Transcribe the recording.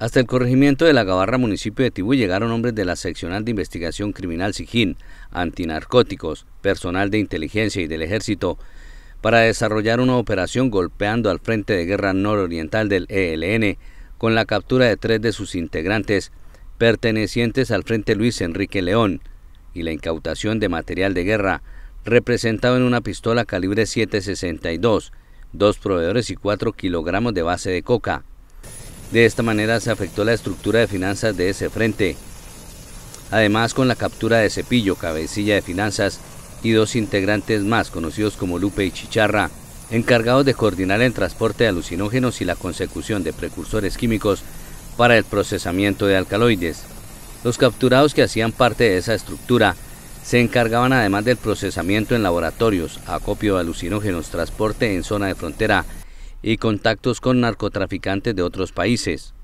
Hasta el corregimiento de La Gabarra, municipio de Tibú, llegaron hombres de la seccional de investigación criminal Sijín, antinarcóticos, personal de inteligencia y del ejército, para desarrollar una operación golpeando al Frente de Guerra Nororiental del ELN, con la captura de tres de sus integrantes, pertenecientes al Frente Luis Enrique León, y la incautación de material de guerra, representado en una pistola calibre 762, dos proveedores y cuatro kilogramos de base de coca. De esta manera se afectó la estructura de finanzas de ese frente. Además, con la captura de Cepillo, cabecilla de finanzas, y dos integrantes más conocidos como Lupe y Chicharra, encargados de coordinar el transporte de alucinógenos y la consecución de precursores químicos para el procesamiento de alcaloides. Los capturados que hacían parte de esa estructura se encargaban además del procesamiento en laboratorios, acopio de alucinógenos, transporte en zona de frontera y contactos con narcotraficantes de otros países.